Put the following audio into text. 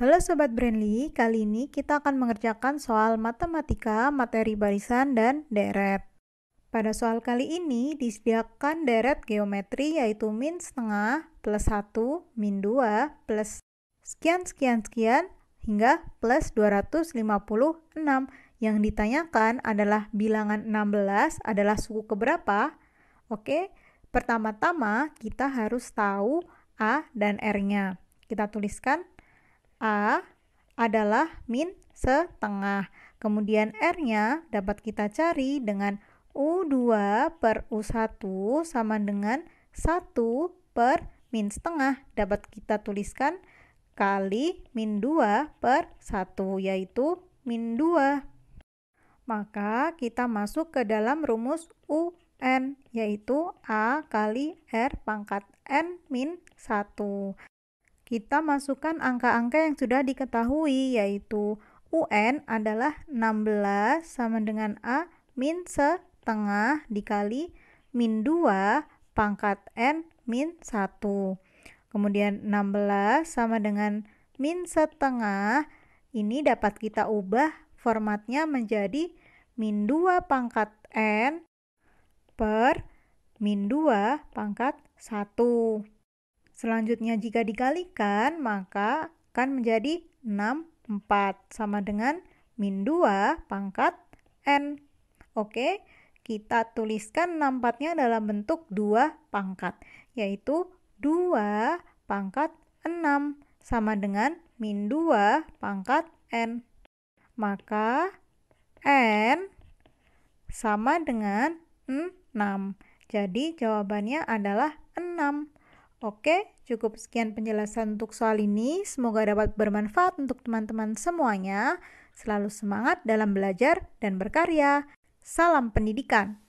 Halo Sobat Brandly, kali ini kita akan mengerjakan soal matematika, materi barisan, dan deret. Pada soal kali ini disediakan deret geometri yaitu min setengah plus 1, min 2, plus sekian sekian sekian hingga plus 256. Yang ditanyakan adalah bilangan 16 adalah suku keberapa? Oke, pertama-tama kita harus tahu A dan R-nya. Kita tuliskan A adalah min setengah. Kemudian R-nya dapat kita cari dengan U2 per U1 sama dengan 1 per min setengah dapat kita tuliskan kali min 2 per 1 yaitu min 2. Maka kita masuk ke dalam rumus UN yaitu A kali R pangkat N min 1 kita masukkan angka-angka yang sudah diketahui yaitu UN adalah 16 sama dengan A min setengah dikali min 2 pangkat N min 1. Kemudian 16 sama dengan min setengah ini dapat kita ubah formatnya menjadi min 2 pangkat N per min 2 pangkat 1. Selanjutnya jika dikalikan maka akan menjadi 6, 4 sama dengan min 2 pangkat n. Oke, kita tuliskan 6 4-nya dalam bentuk 2 pangkat, yaitu 2 pangkat 6 sama dengan min 2 pangkat n. Maka n sama dengan 6. Jadi jawabannya adalah 6. Oke, cukup sekian penjelasan untuk soal ini. Semoga dapat bermanfaat untuk teman-teman semuanya. Selalu semangat dalam belajar dan berkarya. Salam pendidikan.